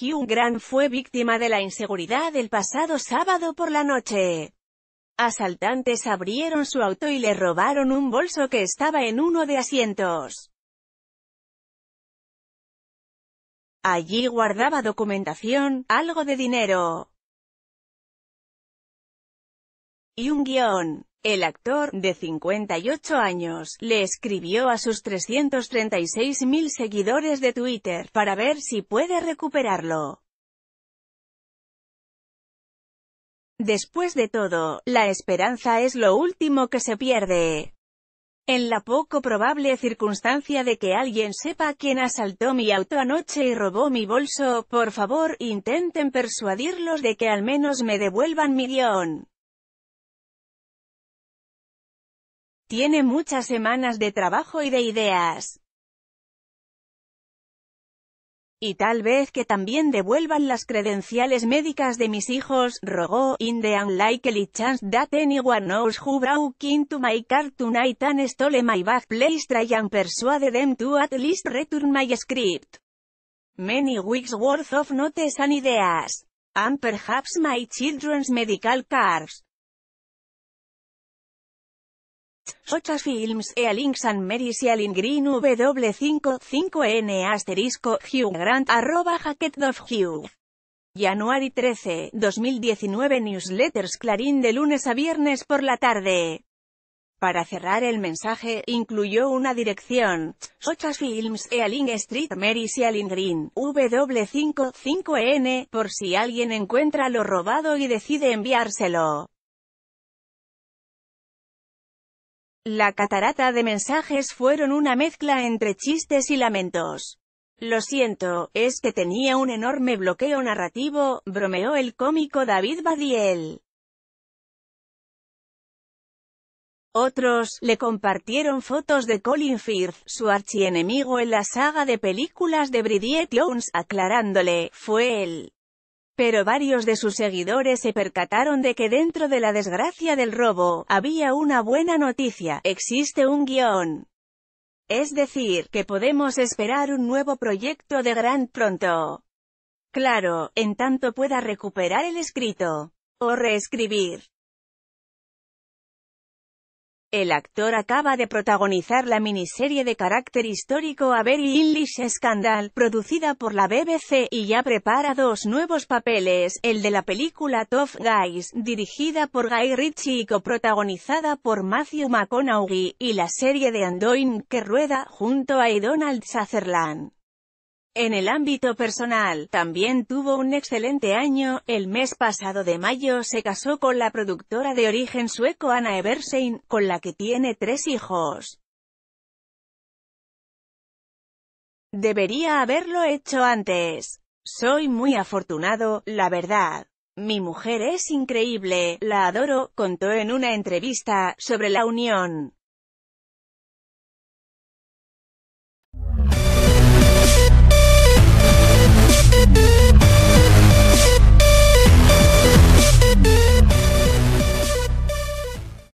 Hugh gran fue víctima de la inseguridad el pasado sábado por la noche. Asaltantes abrieron su auto y le robaron un bolso que estaba en uno de asientos. Allí guardaba documentación, algo de dinero, y un guión. El actor, de 58 años, le escribió a sus 336.000 seguidores de Twitter, para ver si puede recuperarlo. Después de todo, la esperanza es lo último que se pierde. En la poco probable circunstancia de que alguien sepa quién asaltó mi auto anoche y robó mi bolso, por favor, intenten persuadirlos de que al menos me devuelvan mi guión. Tiene muchas semanas de trabajo y de ideas. Y tal vez que también devuelvan las credenciales médicas de mis hijos, rogó, in the unlikely chance that anyone knows who broke into my car tonight and stole my bag please try and persuade them to at least return my script. Many weeks worth of notes and ideas. And perhaps my children's medical cards. Sochas films, Links and Mary y Green W55N asterisco Hugh Grant arroba of Hugh. January 13, 2019 Newsletters Clarín de lunes a viernes por la tarde. Para cerrar el mensaje, incluyó una dirección. Sochas Films, Ealing Street, Mary y Green, W55N, por si alguien encuentra lo robado y decide enviárselo. La catarata de mensajes fueron una mezcla entre chistes y lamentos. Lo siento, es que tenía un enorme bloqueo narrativo, bromeó el cómico David Badiel. Otros, le compartieron fotos de Colin Firth, su archienemigo en la saga de películas de Bridget Jones, aclarándole, fue él. Pero varios de sus seguidores se percataron de que dentro de la desgracia del robo, había una buena noticia, existe un guión. Es decir, que podemos esperar un nuevo proyecto de Grant pronto. Claro, en tanto pueda recuperar el escrito. O reescribir. El actor acaba de protagonizar la miniserie de carácter histórico A Very English Scandal, producida por la BBC, y ya prepara dos nuevos papeles, el de la película Tough Guys, dirigida por Guy Ritchie y coprotagonizada por Matthew McConaughey, y la serie de Andoin, que rueda junto a Donald Sutherland. En el ámbito personal, también tuvo un excelente año, el mes pasado de mayo se casó con la productora de origen sueco Anna Eversain, con la que tiene tres hijos. Debería haberlo hecho antes. Soy muy afortunado, la verdad. Mi mujer es increíble, la adoro, contó en una entrevista, sobre la unión.